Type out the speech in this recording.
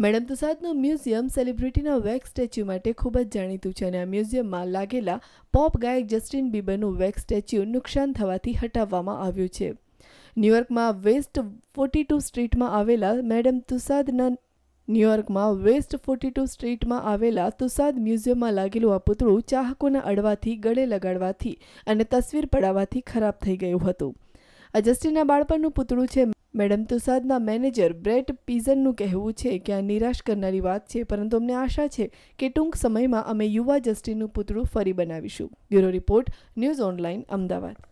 madam તુસાદનું museum સેલિબ્રિટીના wax statue માટે ખૂબ જ જાણીતું છે અને આ મ્યુઝિયમમાં લાગેલા પોપ ગાયક જસ્ટિન બીબરનું વેક્સ સ્ટેચ્યુ નુકસાન થવાથી હટાવવામાં આવ્યું છે ન્યુયોર્કમાં વેસ્ટ ફોર્ટી ટુ સ્ટ્રીટમાં આવેલા મેડમ તુસાદના ન્યુયોર્કમાં વેસ્ટ ફોર્ટી ટુ સ્ટ્રીટમાં આવેલા તુસાદ મ્યુઝિયમમાં લાગેલું આ પૂતળું ચાહકોના અડવાથી ગળે લગાડવાથી અને તસવીર પડાવવાથી ખરાબ થઈ ગયું હતું આ જસ્ટિનના બાળપણનું પૂતળું છે મેડમ તુસાદના મેનેજર બ્રેટ પીઝનનું કહેવું છે કે આ નિરાશ કરનારી વાત છે પરંતુ અમને આશા છે કે ટૂંક સમયમાં અમે યુવા જસ્ટિનનું પુતળું ફરી બનાવીશું bureau report news online Ahmedabad